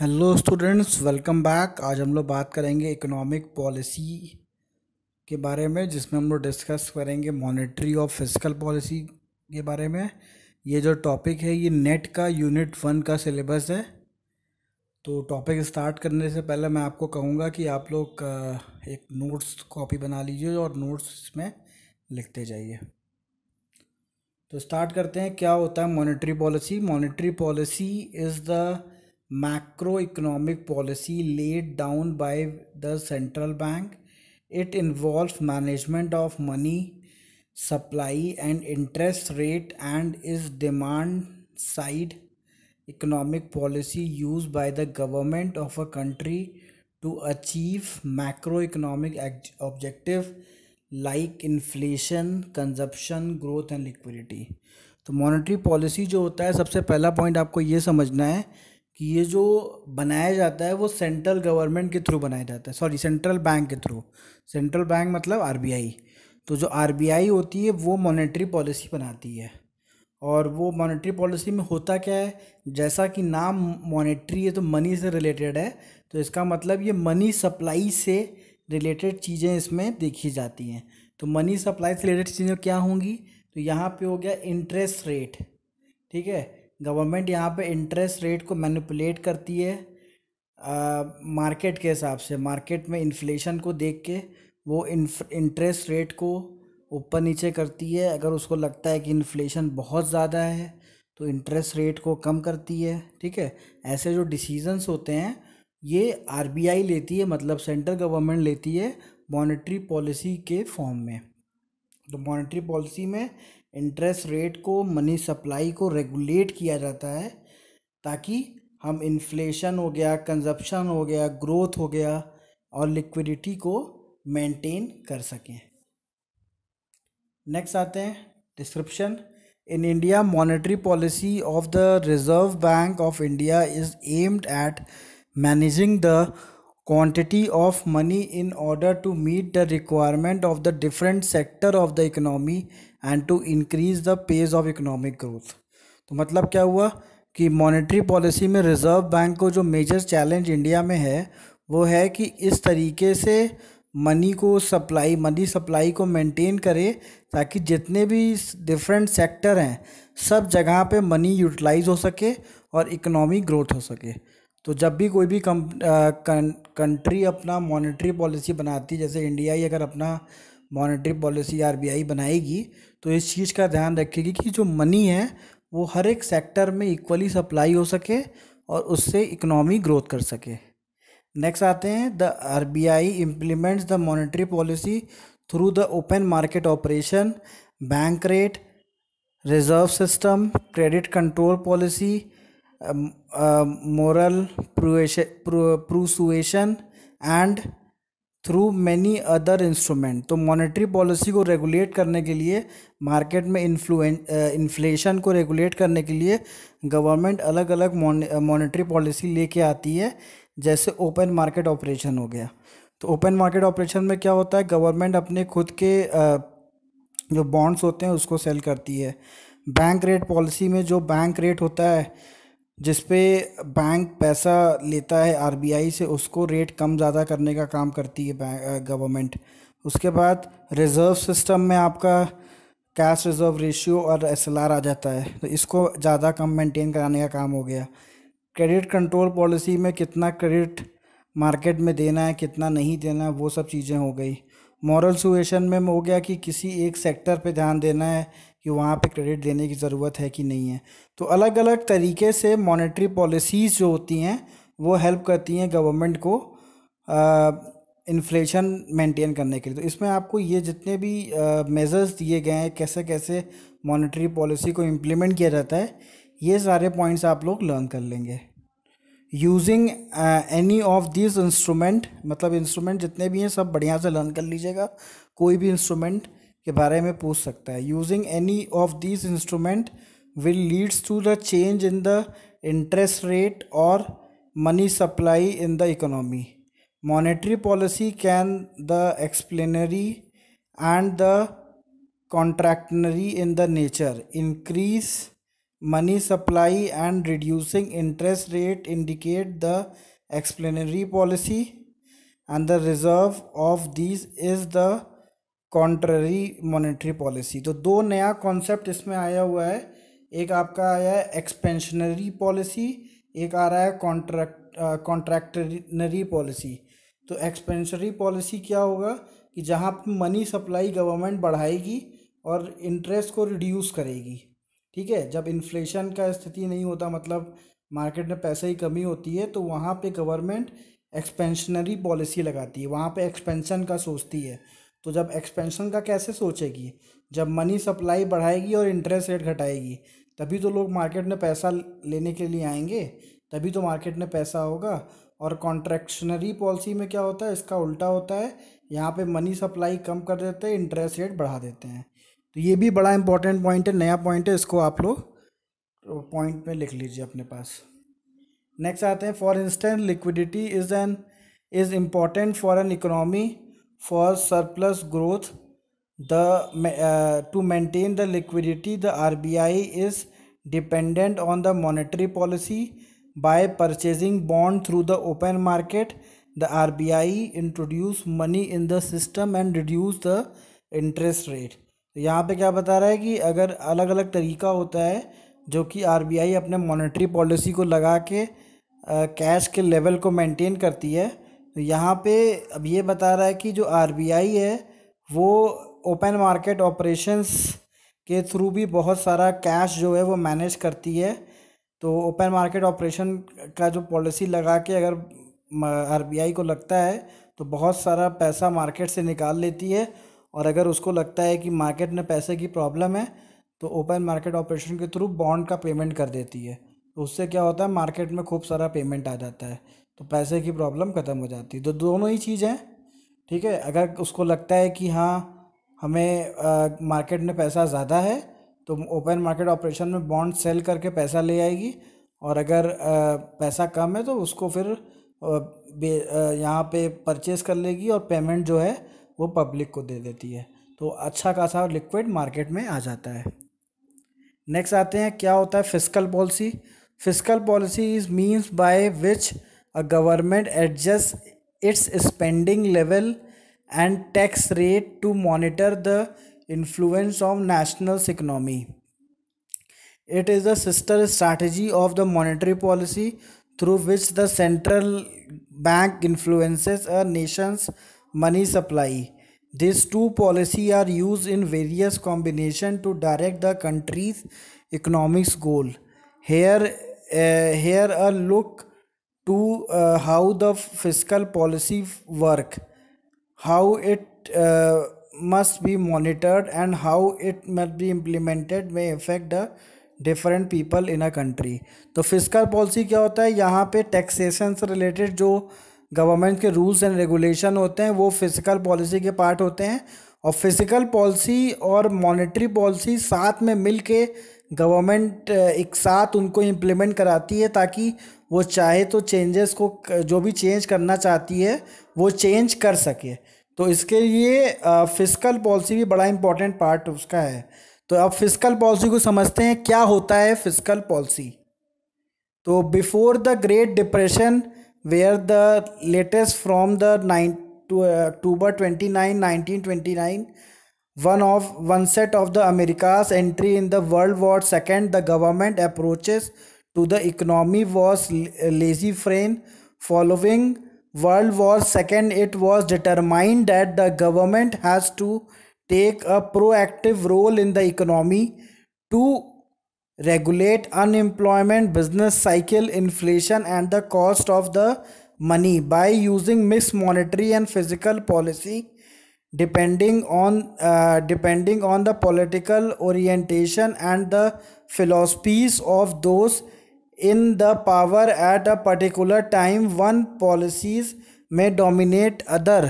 Hello students welcome back आज हम लोग बात करेंगे इकोनॉमिक पॉलिसी के बारे में जिसमें हम लोग डिस्कस करेंगे मॉनेटरी और फिजिकल पॉलिसी के बारे में ये जो टॉपिक है ये नेट का यूनिट वन का सिलेबस है तो टॉपिक स्टार्ट करने से पहले मैं आपको कहूँगा कि आप लोग एक नोट्स कॉपी बना लीजिए और नोट्स इसमें लिखते जाइए तो स्टार्ट करते हैं क्या होता है monetary policy monetary policy is the macroeconomic policy laid down by the central bank. It involves management of money supply and interest rate and is demand side economic policy used by the government of a country to achieve macroeconomic objective like inflation consumption growth and liquidity तो monetary policy जो होता है सबसे पहला point आपको ये समझना है कि ये जो बनाया जाता है वो सेंट्रल गवर्नमेंट के थ्रू बनाया जाता है सॉरी सेंट्रल बैंक के थ्रू सेंट्रल बैंक मतलब आर तो जो आर होती है वो मॉनेटरी पॉलिसी बनाती है और वो मॉनेटरी पॉलिसी में होता क्या है जैसा कि नाम मॉनेटरी है तो मनी से रिलेटेड है तो इसका मतलब ये मनी सप्लाई से रिलेटेड चीज़ें इसमें देखी जाती हैं तो मनी सप्लाई से रिलेटेड चीज़ें क्या होंगी तो यहाँ पे हो गया इंटरेस्ट रेट ठीक है गवर्नमेंट यहाँ पे इंटरेस्ट रेट को मैनिपुलेट करती है मार्केट के हिसाब से मार्केट में इन्फ्लेशन को देख के वो इंटरेस्ट रेट को ऊपर नीचे करती है अगर उसको लगता है कि इन्फ्लेशन बहुत ज़्यादा है तो इंटरेस्ट रेट को कम करती है ठीक है ऐसे जो डिसीजंस होते हैं ये आरबीआई लेती है मतलब सेंट्रल गवर्नमेंट लेती है मॉनेटरी पॉलिसी के फॉर्म में तो मॉनेटरी पॉलिसी में इंटरेस्ट रेट को मनी सप्लाई को रेगुलेट किया जाता है ताकि हम इन्फ्लेशन हो गया कंजप्शन हो गया ग्रोथ हो गया और लिक्विडिटी को मेंटेन कर सकें नेक्स्ट आते हैं description in India monetary policy of the reserve bank of India is aimed at managing the quantity of money in order to meet the requirement of the different sector of the economy and to increase the pace of economic growth तो मतलब क्या हुआ कि monetary policy में reserve bank को जो major challenge India में है वो है कि इस तरीके से मनी को सप्लाई मनी सप्लाई को मेंटेन करे ताकि जितने भी डिफरेंट सेक्टर हैं सब जगह पे मनी यूटिलाइज हो सके और इकोनॉमी ग्रोथ हो सके तो जब भी कोई भी कम, कंट्री अपना मॉनेटरी पॉलिसी बनाती है जैसे इंडिया ही अगर अपना मॉनेटरी पॉलिसी आरबीआई बनाएगी तो इस चीज़ का ध्यान रखेगी कि जो मनी है वो हर एक सेक्टर में इक्वली सप्लाई हो सके और उससे इकोनॉमी ग्रोथ कर सके नेक्स्ट आते हैं the R B I implements the monetary policy through the open market operation bank rate reserve system credit control policy moral persuasion and through many other instrument तो monetary policy को regulate करने के लिए market में इन्फ्लुएं inflation को regulate करने के लिए गवर्नमेंट अलग अलग मॉनेटरी पॉलिसी लेके आती है जैसे ओपन मार्केट ऑपरेशन हो गया तो ओपन मार्केट ऑपरेशन में क्या होता है गवर्नमेंट अपने खुद के जो बॉन्ड्स होते हैं उसको सेल करती है बैंक रेट पॉलिसी में जो बैंक रेट होता है जिस पे बैंक पैसा लेता है आरबीआई से उसको रेट कम ज़्यादा करने का काम करती है गवर्नमेंट उसके बाद रिज़र्व सिस्टम में आपका कैश रिज़र्व रेशियो और एस आ जाता है तो इसको ज़्यादा कम मेंटेन कराने का काम हो गया क्रेडिट कंट्रोल पॉलिसी में कितना क्रेडिट मार्केट में देना है कितना नहीं देना है वो सब चीज़ें हो गई मॉरल सुएशन में हो गया कि किसी एक सेक्टर पे ध्यान देना है कि वहाँ पे क्रेडिट देने की ज़रूरत है कि नहीं है तो अलग अलग तरीके से मॉनेटरी पॉलिसीज़ जो होती हैं वो हेल्प करती हैं गवर्नमेंट को इन्फ्लेशन मेंटेन करने के लिए तो इसमें आपको ये जितने भी मेज़र्स दिए गए हैं कैसे कैसे मॉनेटरी पॉलिसी को इम्प्लीमेंट किया जाता है ये सारे पॉइंट्स आप लोग लर्न कर लेंगे using any of this instrument मतलब इंस्ट्रूमेंट जितने भी हैं सब बढ़िया से लर्न कर लीजिएगा कोई भी इंस्ट्रूमेंट के बारे में पूछ सकता है using any of this instrument will leads to the change in the interest rate और money supply in the economy monetary policy can the expansionary and the contractionary in the nature increase money supply and reducing interest rate indicate the expansionary policy and the reserve of this is the contrary monetary policy तो दो नया concept इसमें आया हुआ है एक आपका आया है एक्सपेंशनरी पॉलिसी एक आ रहा है कॉन्ट्रैक्ट कॉन्ट्रैक्टनरी पॉलिसी तो एक्सपेंशनरी पॉलिसी क्या होगा कि जहाँ मनी सप्लाई गवर्नमेंट बढ़ाएगी और इंटरेस्ट को रिड्यूस करेगी ठीक है जब इन्फ्लेशन का स्थिति नहीं होता मतलब मार्केट में पैसे की कमी होती है तो वहाँ पे गवर्नमेंट एक्सपेंशनरी पॉलिसी लगाती है वहाँ पे एक्सपेंशन का सोचती है तो जब एक्सपेंशन का कैसे सोचेगी जब मनी सप्लाई बढ़ाएगी और इंटरेस्ट रेट घटाएगी तभी तो लोग मार्केट में पैसा लेने के लिए आएंगे तभी तो मार्केट में पैसा होगा और कॉन्ट्रैक्शनरी पॉलिसी में क्या होता है इसका उल्टा होता है यहाँ पे मनी सप्लाई कम कर देते हैं इंटरेस्ट रेट बढ़ा देते हैं तो ये भी बड़ा इंपॉर्टेंट पॉइंट है नया पॉइंट है इसको आप लोग पॉइंट में लिख लीजिए अपने पास नेक्स्ट आते हैं for instance liquidity is an is important for an economy for surplus growth the uh, to maintain the liquidity the RBI is dependent on the monetary policy by purchasing bond through the open market the RBI introduce money in the system and reduce the interest rate यहाँ पे क्या बता रहा है कि अगर अलग अलग तरीका होता है जो कि आरबीआई अपने मॉनेटरी पॉलिसी को लगा के कैश के लेवल को मेंटेन करती है तो यहाँ पे अब ये बता रहा है कि जो आर है वो ओपन मार्केट ऑपरेशंस के थ्रू भी बहुत सारा कैश जो है वो मैनेज करती है तो ओपन मार्केट ऑपरेशन का जो पॉलिसी लगा के अगर आर को लगता है तो बहुत सारा पैसा मार्केट से निकाल लेती है और अगर उसको लगता है कि मार्केट में पैसे की प्रॉब्लम है तो ओपन मार्केट ऑपरेशन के थ्रू बॉन्ड का पेमेंट कर देती है तो उससे क्या होता है मार्केट में खूब सारा पेमेंट आ जाता है तो पैसे की प्रॉब्लम ख़त्म हो जाती है तो दोनों ही चीज़ें ठीक है अगर उसको लगता है कि हाँ हमें आ, मार्केट में पैसा ज़्यादा है तो ओपन मार्केट ऑपरेशन में बॉन्ड सेल करके पैसा ले आएगी और अगर आ, पैसा कम है तो उसको फिर यहाँ पे परचेज़ कर लेगी और पेमेंट जो है वो पब्लिक को दे देती है तो अच्छा खासा लिक्विड मार्केट में आ जाता है नेक्स्ट आते हैं क्या होता है physical policy physical policy is means by which a government adjusts its spending level and tax rate to monitor the influence of national economy. It is a sister strategy of the monetary policy through which the central bank influences a nation's money supply. These two policies are used in various combination to direct the country's economic goal. Here, uh, here a look to how the physical policy work how it must be must and how it must be implemented may effect the different people in a country तो physical policy क्या होता है यहाँ पे taxation से related जो government के rules and regulation होते हैं वो फिजिकल पॉलिसी के पार्ट होते हैं और फिजिकल पॉलिसी और मॉनेटरी पॉलिसी साथ में मिल के गवर्नमेंट एक साथ उनको इम्प्लीमेंट कराती है ताकि वो चाहे तो चेंजेस को जो भी चेंज करना चाहती है वो चेंज कर सके तो इसके लिए फिजिकल पॉलिसी भी बड़ा इंपॉर्टेंट पार्ट उसका है तो अब फिजिकल पॉलिसी को समझते हैं क्या होता है फिजिकल पॉलिसी तो before the great depression where the latest from the nine October twenty nine nineteen twenty nine one of one set of the America's entry in the world war second the government approaches to the economy was uh, lazy frame. Following World War II, it was determined that the government has to take a proactive role in the economy to regulate unemployment, business cycle, inflation, and the cost of the money by using mixed monetary and physical policy depending on uh, depending on the political orientation and the philosophies of those in the power at a particular time one policies may dominate other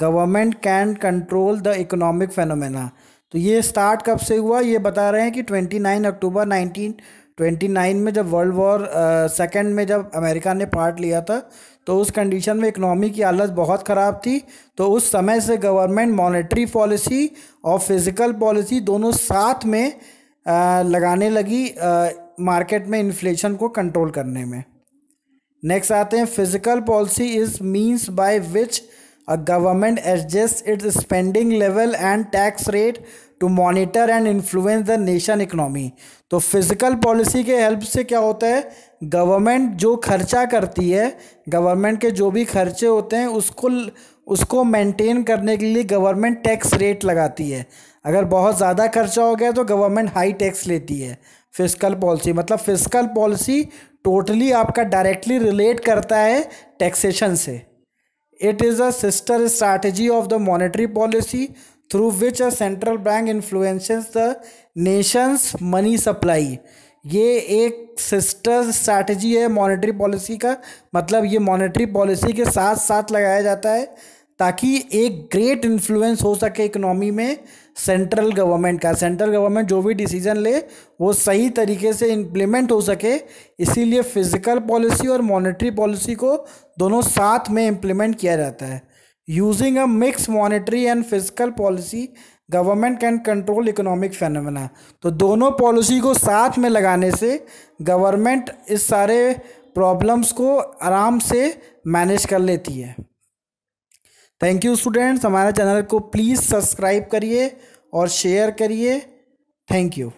government can control the economic phenomena तो ये start कब से हुआ ये बता रहे हैं कि twenty nine October nineteen twenty nine में जब वर्ल्ड वॉर सेकेंड में जब अमेरिका ने पार्ट लिया था तो उस कंडीशन में इकनॉमी की हालत बहुत ख़राब थी तो उस समय से गवर्नमेंट मॉनेटरी पॉलिसी और फिज़िकल पॉलिसी दोनों साथ में आ, लगाने लगी आ, मार्केट में इन्फ्लेशन को कंट्रोल करने में नेक्स्ट आते हैं physical policy is means by which a government adjust its spending level and tax rate to monitor and influence the nation economy तो फिजिकल पॉलिसी के हेल्प से क्या होता है गवर्नमेंट जो खर्चा करती है गवर्नमेंट के जो भी खर्चे होते हैं उसको उसको मेंटेन करने के लिए गवर्नमेंट टैक्स रेट लगाती है अगर बहुत ज़्यादा खर्चा हो गया तो गवर्नमेंट हाई टैक्स लेती है फिजिकल पॉलिसी मतलब फिजिकल पॉलिसी टोटली आपका डायरेक्टली रिलेट करता है टैक्सेशन से it is a sister strategy of the monetary policy through which a central bank influences the nation's money supply ये एक सिस्टर स्ट्रैटेजी है मॉनेटरी पॉलिसी का मतलब ये मॉनेटरी पॉलिसी के साथ साथ लगाया जाता है ताकि एक ग्रेट इन्फ्लुएंस हो सके इकोनॉमी में सेंट्रल गवर्नमेंट का सेंट्रल गवर्नमेंट जो भी डिसीजन ले वो सही तरीके से इम्प्लीमेंट हो सके इसीलिए फिजिकल पॉलिसी और मॉनेटरी पॉलिसी को दोनों साथ में इम्प्लीमेंट किया जाता है using a mix monetary and physical policy government can control economic phenomena तो दोनों पॉलिसी को साथ में लगाने से गवर्नमेंट इस सारे प्रॉब्लम्स को आराम से मैनेज कर लेती है थैंक यू स्टूडेंट्स हमारे चैनल को प्लीज़ सब्सक्राइब करिए और शेयर करिए थैंक यू